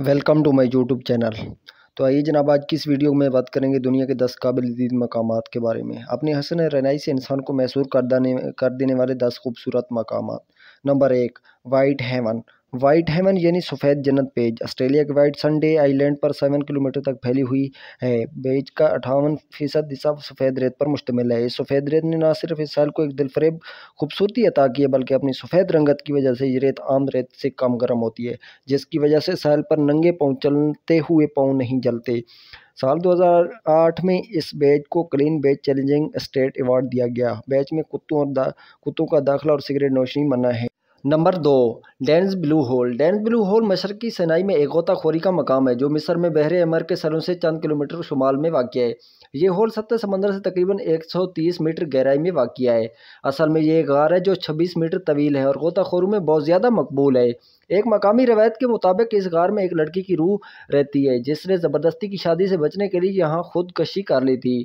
welcome to my YouTube channel तो आइए जनाब आज किस वीडियो में बात करेंगे दुनिया के दस काबिल दीद मकाम के बारे में अपने हसन रहनाई से इंसान को मैसूर कर देने कर देने वाले दस खूबसूरत मकाम नंबर एक वाइट हेवन वाइट हेवन यानी सफ़ेद जन्नत पेज ऑस्ट्रेलिया के वाइट सनडे आइलैंड पर सेवन किलोमीटर तक फैली हुई है पेज का अठावन फीसद हिसाब सफ़ेद रेत पर मुश्तमिल है इस सफ़ेद रेत ने न सिर्फ इस साल को एक दिलफरेब खूबसूरती अता की है बल्कि अपनी सफ़ेद रंगत की वजह से ये रेत आम रेत से कम गर्म होती है जिसकी वजह से साल पर नंगे पाँव चलते हुए पाँव नहीं जलते साल 2008 में इस बैच को clean batch challenging state award दिया गया बैच में कुत्तों और कुत्तों का दाखला और सिगरेट नोशनी मना है नंबर दो Dean's blue hole Dean's blue hole मिस्र की सनाई में एक गोताखोरी का मकाम है जो मिस्र में बहरे अमर के सरों से चंद किलोमीटर शुमाल में वाक़ है ये होल सत्तर समंदर से तकरीबन 130 मीटर गहराई में वाक़ है असल में ये गार है जो 26 मीटर तवील है और गोताखोरों में बहुत ज़्यादा मकबूल है एक मकामी रवायत के मुताबिक इस गार में एक लड़की की रूह रहती है जिसने ज़बरदस्ती की शादी से बचने के लिए यहाँ खुदकशी कर ली थी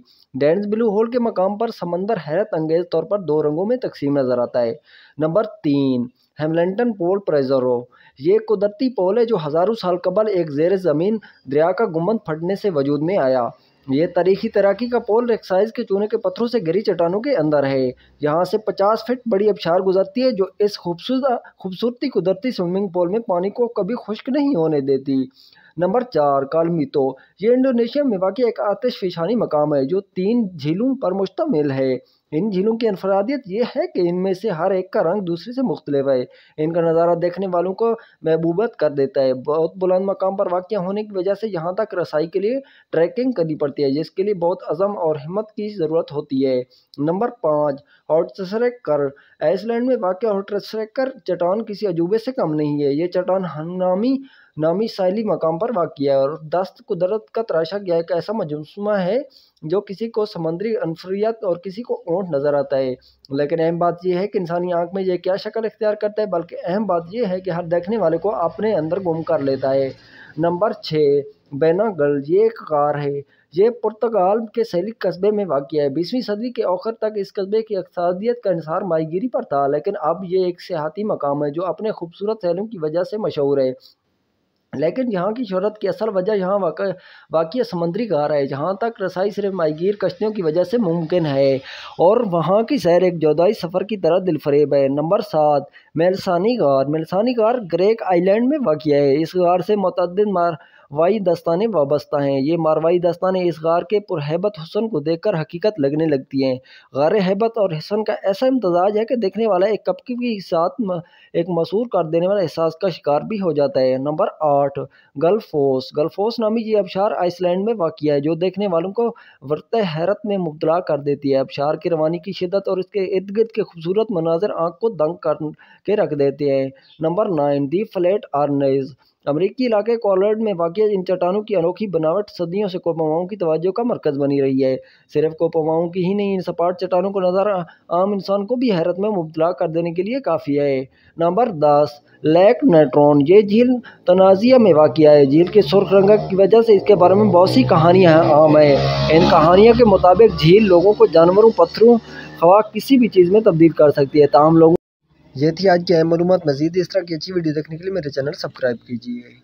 डेंस ब्लू होल के मकाम पर समंदर हैरत अंगेज तौर पर दो रंगों में तकसीम नज़र आता है नंबर तीन हेमलेंटन पोल हो ये कुदरती पोल है जो हज़ारों साल कबल एक जेर ज़मीन दरिया का गुमंद फटने से वजूद में आया ये तारीखी तैराकी का पोल रेक्साइज के चूने के पत्थरों से गिरी चट्टानों के अंदर है यहाँ से 50 फीट बड़ी अबशार गुजरती है जो इस खूबसूरत खूबसूरती कुदरती स्विमिंग पोल में पानी को कभी खुश्क नहीं होने देती नंबर चार कालमितो ये इंडोनेशिया में वाकई एक आतिश फिशानी मकाम है जो तीन झीलों पर मुश्तमिल है इन झीलों की अनफरादियत यह है कि इनमें से हर एक का रंग दूसरे से मुख्तलि है इनका नज़ारा देखने वालों को महबूबत कर देता है बहुत बुलंद मकाम पर वाक़ होने की वजह से यहाँ तक रसाई के लिए ट्रैकिंग करनी पड़ती है जिसके लिए बहुत अज़म और हिम्मत की ज़रूरत होती है नंबर पाँच हॉटसरेकर आइसलैंड में वाक़ हॉटसरेकर चट्टान किसी अजूबे से कम नहीं है ये चट्टान हंगामी नामी साइली मकाम पर वाक़ किया है और दस्त कुदरत का तराशा गया एक ऐसा मजमा है जो किसी को समंदरी अनफरियत और किसी को ऊँट नज़र आता है लेकिन अहम बात यह है कि इंसानी आँख में यह क्या शक्ल इख्तियार करता है बल्कि अहम बात यह है कि हर देखने वाले को अपने अंदर गुम कर लेता है नंबर छः बेनागल ये एक कार है ये पुर्तगाल के सैलिक कस्बे में वाक़ है बीसवीं सदी के औखर तक इस कस्बे की अकसादियत का इसार माहगीरी पर था लेकिन अब ये एक सियाती मकाम है जो अपने खूबसूरत सैलों की वजह से मशहूर है लेकिन यहाँ की शहरत की असल वजह यहाँ वाक़ समंदरी समुद्री है जहाँ तक रसाई सिर्फ माहगीर कश्तियों की वजह से मुमकिन है और वहाँ की सैर एक जोदाई सफ़र की तरह दिलफरेब है नंबर सात मेलसानी गार मेलसानी गार ग्रेक आइलैंड में वाक़ है इस गार से मतद मार वाई दस्ताने वाबस्ता हैं ये मारवाई दस्ताने इस गार के पुरहबत हसन को देखकर हकीकत लगने लगती हैं गार हैबत और हसन का ऐसा इम्तजाज है कि देखने वाला एक कपकी के साथ एक मसूर कर देने वाला एहसास का शिकार भी हो जाता है नंबर आठ गल्फोस गल्फोस नामी ये अबशार आइसलैंड में वाक़ है जो देखने वालों को वरत हैरत में मुबला कर देती है अबशार की रवानी की शिदत और इसके इर्द गिर्द के खूबसूरत मनाजर आँख को दंग कर के रख देते हैं नंबर नाइन दी फ्लैट आर्नज़ अमरीकी इलाके कॉलर्ड में वाक़ इन चट्टानों की अनोखी बनावट सदियों से कोपवाओं की तोज्जो का मरकज़ बनी रही है सिर्फ कोपमाओं की ही नहीं इन सपाट चट्टानों का नज़ारा आम इंसान को भी हैरत में मुबतला कर देने के लिए काफ़ी है नंबर दस लैक नेट्रॉन ये झील तनाजिया में वाक़ है झील के सुर्ख रंग की वजह से इसके बारे में बहुत सी कहानियाँ आम हैं इन कहानियों के मुताबिक झील लोगों को जानवरों पत्थरों हवा किसी भी चीज़ में तब्दील कर सकती है तमाम लोगों ये थी आज की अहम मालूम मजीद इस तरह की अच्छी वीडियो देखने के लिए मेरे चैनल सब्सक्राइब कीजिए